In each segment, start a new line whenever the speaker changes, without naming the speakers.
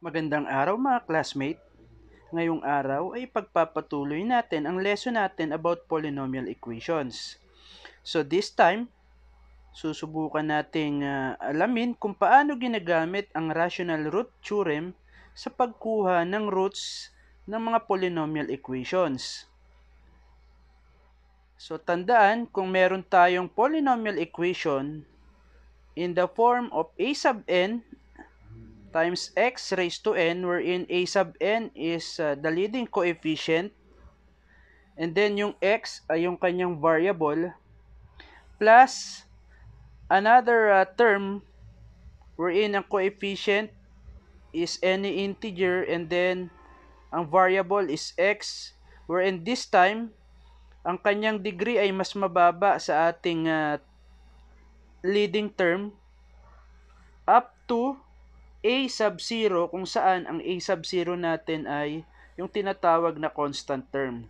Magandang araw mga classmate! Ngayong araw ay pagpapatuloy natin ang lesson natin about polynomial equations. So this time, susubukan nating uh, alamin kung paano ginagamit ang rational root theorem sa pagkuha ng roots ng mga polynomial equations. So tandaan kung meron tayong polynomial equation in the form of a sub n times x raised to n wherein a sub n is uh, the leading coefficient and then yung x ay yung kanyang variable plus another uh, term wherein ang coefficient is any integer and then ang variable is x wherein this time ang kanyang degree ay mas mababa sa ating uh, leading term up to a sub 0 kung saan ang a sub 0 natin ay yung tinatawag na constant term.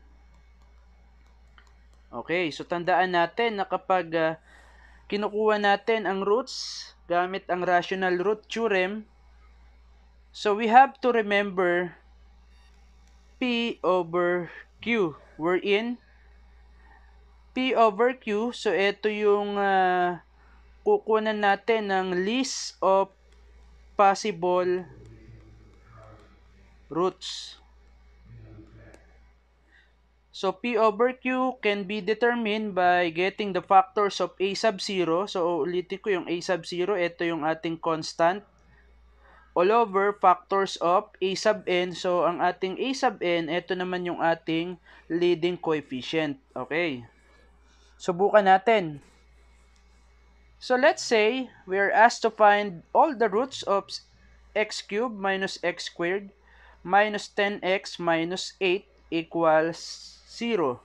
Okay, so tandaan natin na kapag uh, kinukuha natin ang roots gamit ang rational root theorem, so we have to remember P over Q wherein P over Q, so ito yung uh, kukunan natin ng list of possible roots. So P over Q can be determined by getting the factors of A sub 0. So ulitin ko yung A sub 0, ito yung ating constant. All over factors of A sub n. So ang ating A sub n, ito naman yung ating leading coefficient. Okay. Subukan natin. So let's say we are asked to find all the roots of x cubed minus x squared minus 10x minus 8 equals 0.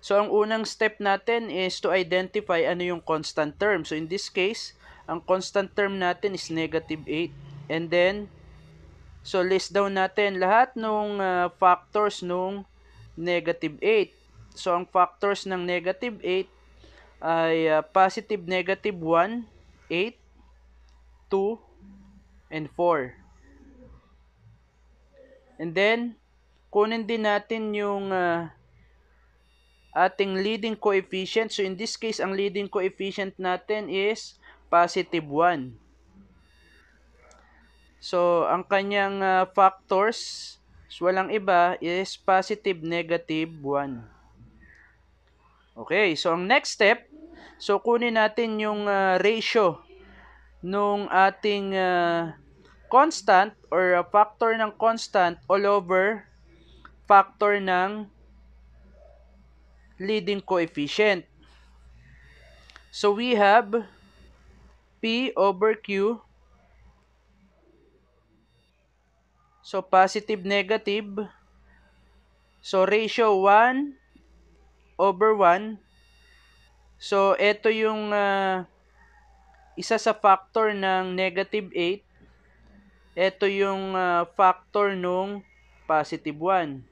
So ang unang step natin is to identify ano yung constant term. So in this case, ang constant term natin is negative 8. And then, so list down natin lahat ng uh, ah, factors nung negative 8. So ang factors ng negative 8 ay uh, positive negative 1, 8, 2, and 4. And then, kunin din natin yung uh, ating leading coefficient. So, in this case, ang leading coefficient natin is positive 1. So, ang kanyang uh, factors, so walang iba, is positive negative 1. Okay, so ang next step So kunin natin yung uh, ratio nung ating uh, constant or ah, factor ng constant all over factor ng leading coefficient. So we have P over Q. So positive negative. So ratio 1 over 1 So, ito yung uh, isa sa factor ng negative 8. Ito yung uh, factor nung positive 1.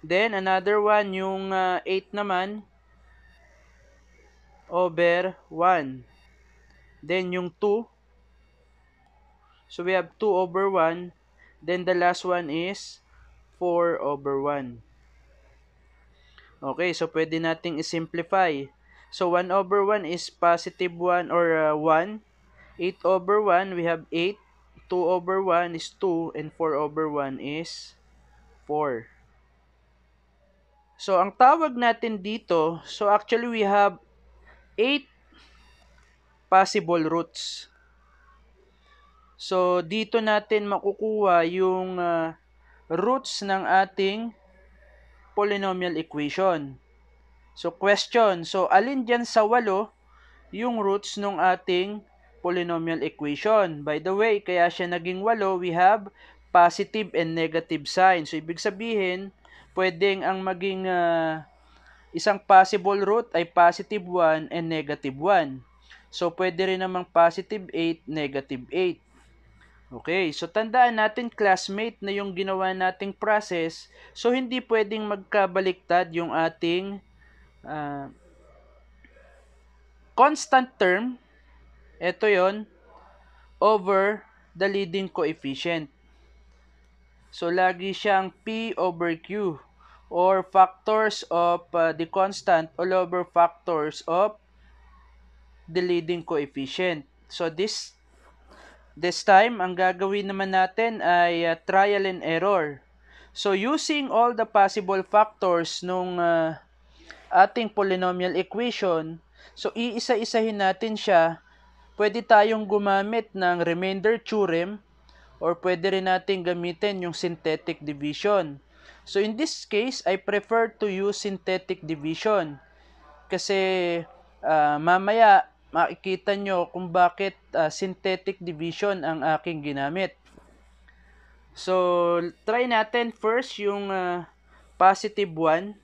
Then, another one, yung uh, ah, 8 naman over 1. Then, yung 2. So, we have 2 over 1. Then, the last one is 4 over 1. Okay, so pwede nating i-simplify. So 1 over 1 is positive 1 or uh, 1. 8 over 1, we have 8. 2 over 1 is 2. And 4 over 1 is 4. So, ang tawag natin dito, so actually we have 8 possible roots. So, dito natin makukuha yung uh, roots ng ating polynomial equation. So, question. So, alin dyan sa walo yung roots ng ating polynomial equation? By the way, kaya siya naging walo, we have positive and negative sign. So, ibig sabihin, pwedeng ang maging uh, isang possible root ay positive 1 and negative 1. So, pwede rin namang positive 8, negative 8. Okay, so tandaan natin classmate na yung ginawa nating process. So hindi pwedeng magkabaliktad yung ating uh, constant term. Ito yon over the leading coefficient. So lagi siyang P over Q or factors of uh, the constant all over factors of the leading coefficient. So this This time, ang gagawin naman natin ay uh, trial and error. So using all the possible factors nung uh, ating polynomial equation, so iisa-isahin natin siya. Pwede tayong gumamit ng remainder theorem or pwede rin natin gamitin yung synthetic division. So in this case, I prefer to use synthetic division kasi uh, mamaya makikita nyo kung bakit uh, synthetic division ang aking ginamit. So, try natin first yung uh, positive 1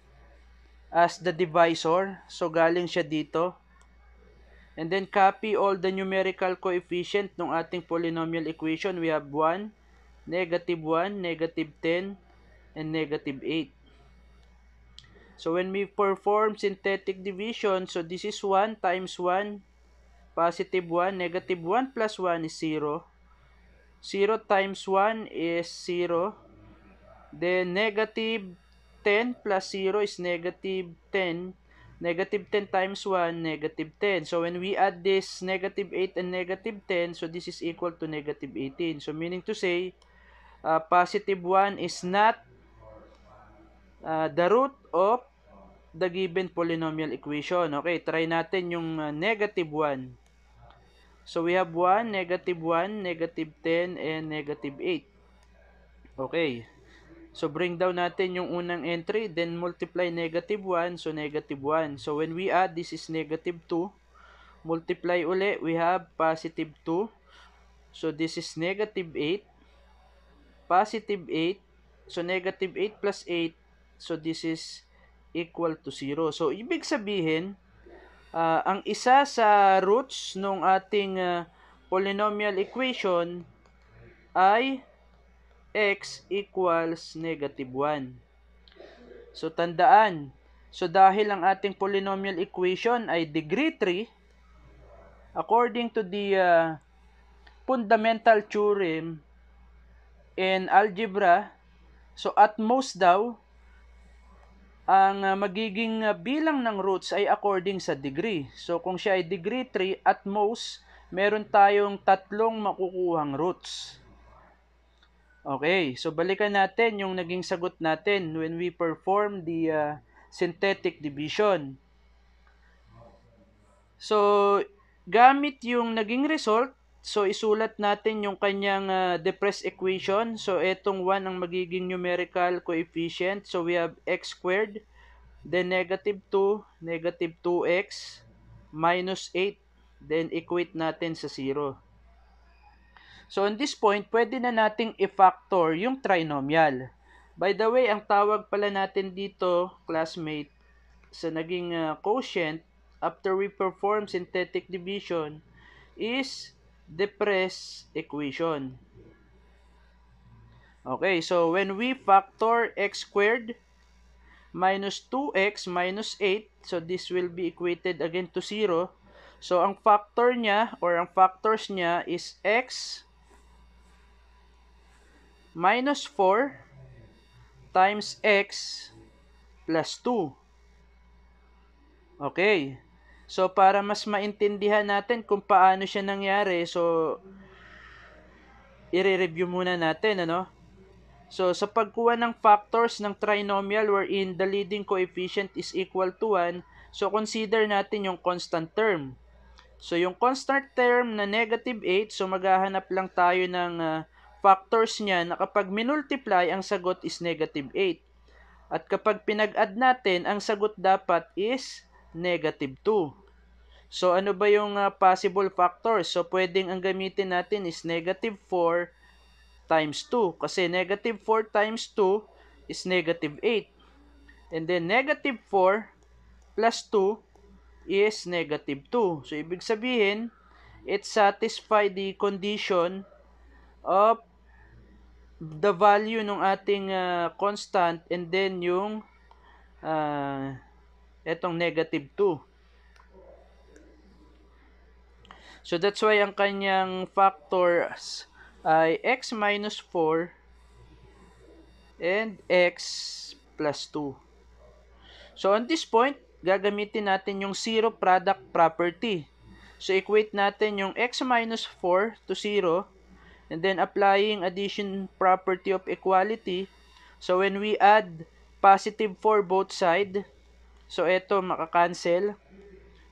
as the divisor. So, galing siya dito. And then, copy all the numerical coefficient ng ating polynomial equation. We have 1, negative 1, negative 10, and negative 8. So, when we perform synthetic division, so this is 1 times 1 Positive 1, negative 1 plus 1 is 0. 0 times 1 is 0. Then negative 10 plus 0 is negative 10. Negative 10 times 1, negative 10. So when we add this negative 8 and negative 10, so this is equal to negative 18. So meaning to say, uh, positive 1 is not uh, the root of the given polynomial equation. Okay, try natin yung uh, negative 1. So we have 1, negative 1, negative 10, and negative 8. Okay. So bring down natin yung unang entry, then multiply negative 1, so negative 1. So when we add, this is negative 2. Multiply uli, we have positive 2. So this is negative 8. Positive 8. So negative 8 plus 8. So this is equal to 0. So ibig sabihin, Uh, ang isa sa roots ng ating uh, polynomial equation ay x equals negative 1. So, tandaan. So, dahil ang ating polynomial equation ay degree 3, according to the uh, fundamental theorem in algebra, so at most daw, ang ah, magiging ah, bilang ng roots ay according sa degree. So kung siya ay degree 3, at most, meron tayong tatlong makukuhang roots. Okay, so balikan natin yung naging sagot natin when we perform the uh, synthetic division. So, gamit yung naging result, So isulat natin yung kanyang uh, depressed equation. So etong 1 ang magiging numerical coefficient. So we have x squared, then negative 2, negative 2x, minus 8, then equate natin sa 0. So on this point, pwede na nating i-factor yung trinomial. By the way, ang tawag pala natin dito, classmate, sa naging uh, quotient, after we perform synthetic division, is depressed equation. Okay, so when we factor x squared minus 2x minus 8, so this will be equated again to 0. So ang factor niya or ang factors niya is x minus 4 times x plus 2. Okay. So para mas maintindihan natin kung paano siya nangyari, so i-review muna natin ano. So sa pagkuha ng factors ng trinomial wherein the leading coefficient is equal to 1, so consider natin yung constant term. So yung constant term na negative 8, so maghahanap lang tayo ng uh, factors niya na kapag minultiply, ang sagot is negative 8. At kapag pinag-add natin, ang sagot dapat is negative 2. So, ano ba yung uh, possible factor? So, pwedeng ang gamitin natin is negative 4 times 2. Kasi negative 4 times 2 is negative 8. And then, negative 4 plus 2 is negative 2. So, ibig sabihin, it satisfy the condition of the value ng ating uh, constant and then yung uh, etong negative 2. So that's why ang kanyang factors ay x minus 4 and x plus 2. So on this point, gagamitin natin yung zero product property. So equate natin yung x minus 4 to 0 and then applying addition property of equality. So when we add positive 4 both side, So, ito makakancel.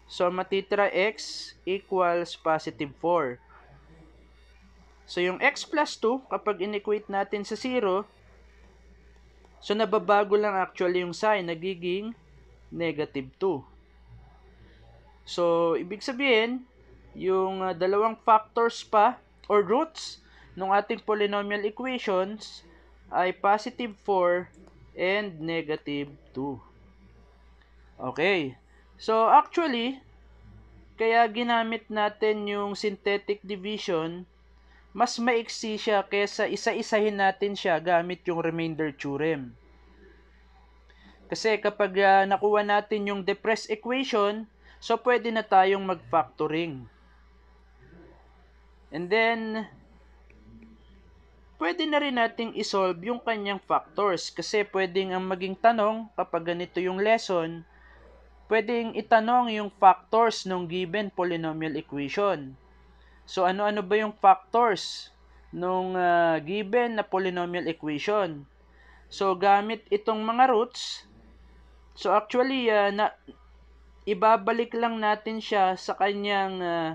So, matitira x equals positive 4. So, yung x plus 2, kapag inequate natin sa 0, so, nababago lang actually yung sign. Nagiging negative 2. So, ibig sabihin, yung uh, dalawang factors pa, or roots, ng ating polynomial equations ay positive 4 and negative 2. Okay. So, actually, kaya ginamit natin yung synthetic division, mas maiksi siya kesa isa-isahin natin siya gamit yung remainder theorem. Kasi kapag uh, nakuha natin yung depressed equation, so pwede na tayong mag-factoring. And then, pwede na rin nating isolve yung kanyang factors kasi pwedeng ang maging tanong kapag ganito yung lesson, pwedeng itanong yung factors ng given polynomial equation. So ano-ano ba yung factors ng uh, ah, given na polynomial equation? So gamit itong mga roots, so actually uh, na, ibabalik lang natin siya sa kanyang uh,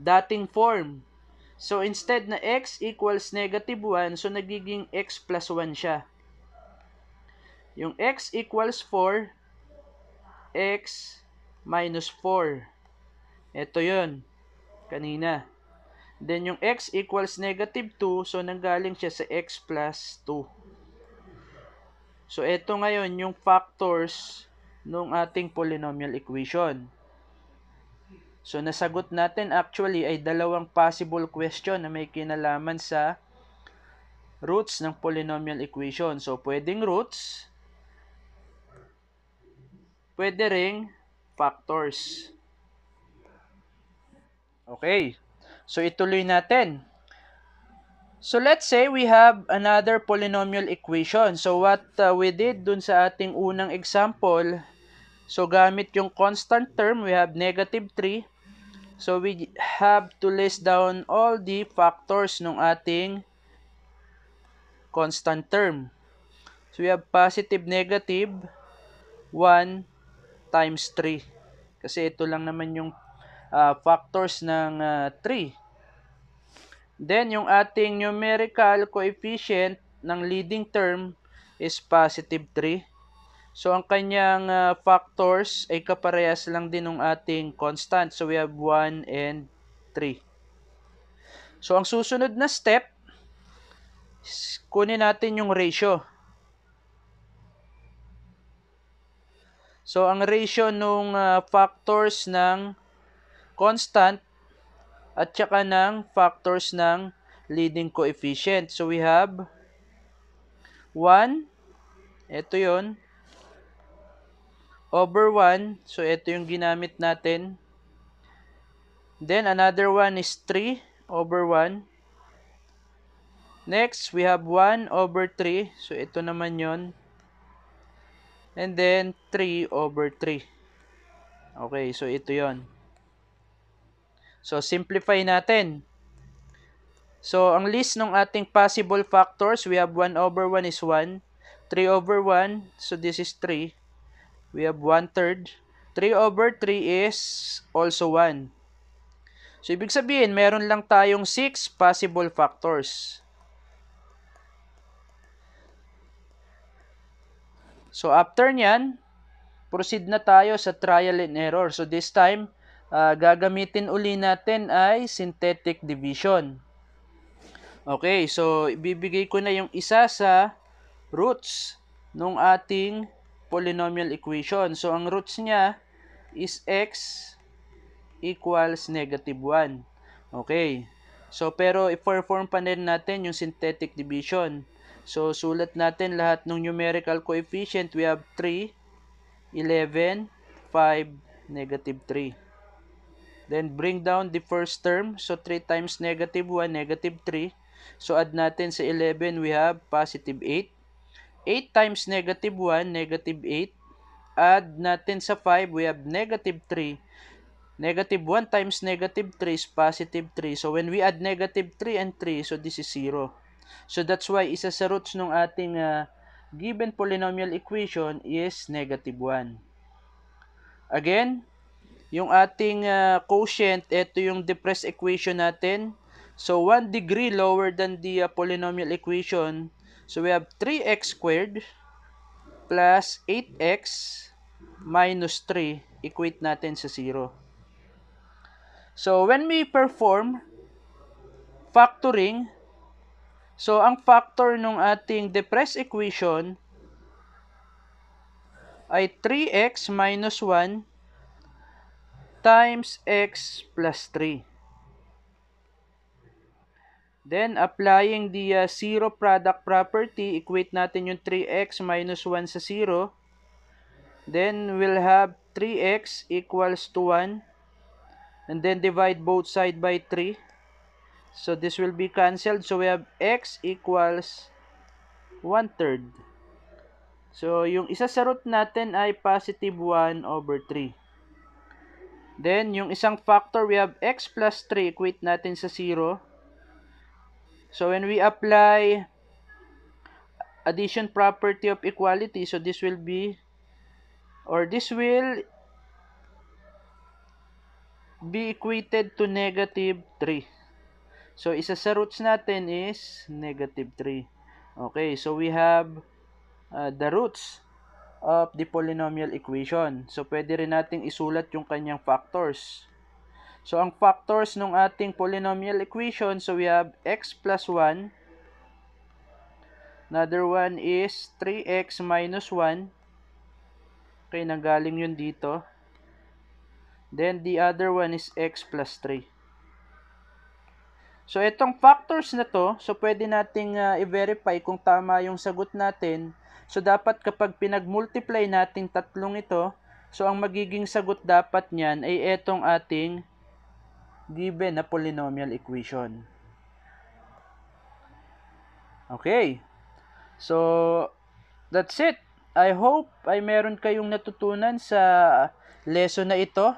dating form. So instead na x equals negative 1, so nagiging x plus 1 siya. Yung x equals 4, x minus 4. Ito yun, kanina. Then, yung x equals negative 2, so nanggaling siya sa x plus 2. So, ito ngayon yung factors ng ating polynomial equation. So, nasagot natin actually ay dalawang possible question na may kinalaman sa roots ng polynomial equation. So, pwedeng roots pwede ring factors. Okay. So, ituloy natin. So, let's say we have another polynomial equation. So, what uh, we did dun sa ating unang example, so gamit yung constant term, we have negative 3. So, we have to list down all the factors ng ating constant term. So, we have positive, negative, 1, times 3. Kasi ito lang naman yung uh, factors ng uh, ah, 3. Then, yung ating numerical coefficient ng leading term is positive 3. So, ang kanyang uh, factors ay kaparehas lang din ng ating constant. So, we have 1 and 3. So, ang susunod na step, kunin natin yung ratio. So, ang ratio nung uh, factors ng constant at saka ng factors ng leading coefficient. So, we have 1, ito yon over 1, so ito yung ginamit natin. Then, another one is 3 over 1. Next, we have 1 over 3. So, ito naman yon And then, 3 over 3. Okay, so ito yon. So, simplify natin. So, ang list ng ating possible factors, we have 1 over 1 is 1. 3 over 1, so this is 3. We have 1 third. 3 over 3 is also 1. So, ibig sabihin, meron lang tayong 6 possible factors. So after nyan, proceed na tayo sa trial and error. So this time, uh, gagamitin uli natin ay synthetic division. Okay, so ibibigay ko na yung isa sa roots nung ating polynomial equation. So ang roots niya is x equals negative 1. Okay. So pero i-perform pa natin yung synthetic division. So, sulat natin lahat ng numerical coefficient. We have 3, 11, 5, negative 3. Then, bring down the first term. So, 3 times negative 1, negative 3. So, add natin sa 11, we have positive 8. 8 times negative 1, negative 8. Add natin sa 5, we have negative 3. Negative 1 times negative 3 is positive 3. So, when we add negative 3 and 3, so this is 0. So that's why isa sa roots ng ating uh, given polynomial equation is negative 1. Again, yung ating uh, quotient, ito yung depressed equation natin. So 1 degree lower than the uh, polynomial equation. So we have 3x squared plus 8x minus 3 equate natin sa 0. So when we perform factoring, So, ang factor ng ating depressed equation ay 3x minus 1 times x plus 3. Then, applying the uh, zero product property, equate natin yung 3x minus 1 sa 0. Then, we'll have 3x equals to 1. And then, divide both side by 3. So this will be cancelled. So we have x equals 1 third. So yung isa sa root natin ay positive 1 over 3. Then yung isang factor we have x plus 3 equate natin sa 0. So when we apply addition property of equality, so this will be or this will be equated to negative 3. So, isa sa roots natin is negative 3. Okay, so we have uh, the roots of the polynomial equation. So, pwede rin nating isulat yung kanyang factors. So, ang factors ng ating polynomial equation, so we have x plus 1. Another one is 3x minus 1. Okay, nanggaling yun dito. Then, the other one is x plus 3. So itong factors na to, so pwede nating uh, i-verify kung tama yung sagot natin. So dapat kapag pinag-multiply natin tatlong ito, so ang magiging sagot dapat niyan ay itong ating given na polynomial equation. Okay. So that's it. I hope ay meron kayong natutunan sa lesson na ito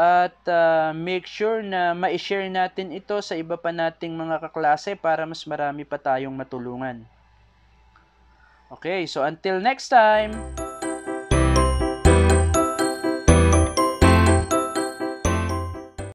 at uh, make sure na ma-share natin ito sa iba pa nating mga kaklase para mas marami pa tayong matulungan. Okay, so until next time!